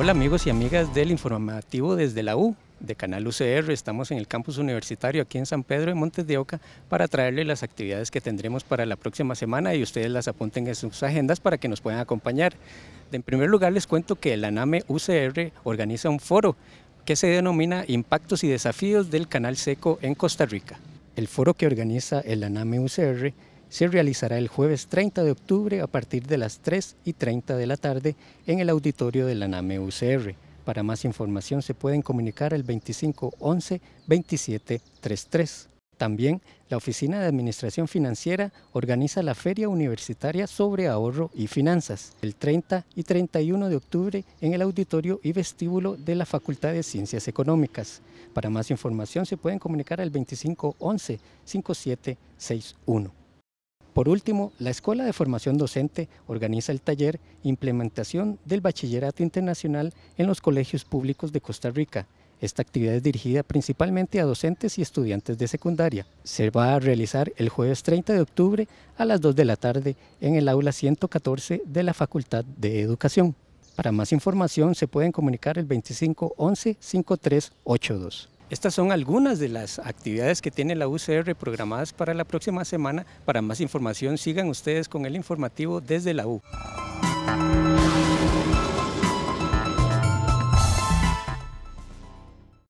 Hola amigos y amigas del informativo desde la U de Canal UCR. Estamos en el campus universitario aquí en San Pedro de Montes de Oca para traerles las actividades que tendremos para la próxima semana y ustedes las apunten en sus agendas para que nos puedan acompañar. En primer lugar les cuento que el ANAME UCR organiza un foro que se denomina Impactos y Desafíos del Canal Seco en Costa Rica. El foro que organiza el ANAME UCR se realizará el jueves 30 de octubre a partir de las 3 y 30 de la tarde en el auditorio de la NAME UCR. Para más información se pueden comunicar al 2511 2733. También la Oficina de Administración Financiera organiza la Feria Universitaria sobre Ahorro y Finanzas el 30 y 31 de octubre en el auditorio y vestíbulo de la Facultad de Ciencias Económicas. Para más información se pueden comunicar al 2511 5761. Por último, la Escuela de Formación Docente organiza el taller Implementación del Bachillerato Internacional en los Colegios Públicos de Costa Rica. Esta actividad es dirigida principalmente a docentes y estudiantes de secundaria. Se va a realizar el jueves 30 de octubre a las 2 de la tarde en el aula 114 de la Facultad de Educación. Para más información se pueden comunicar el 25 11 5382. Estas son algunas de las actividades que tiene la UCR programadas para la próxima semana. Para más información sigan ustedes con el informativo desde la U.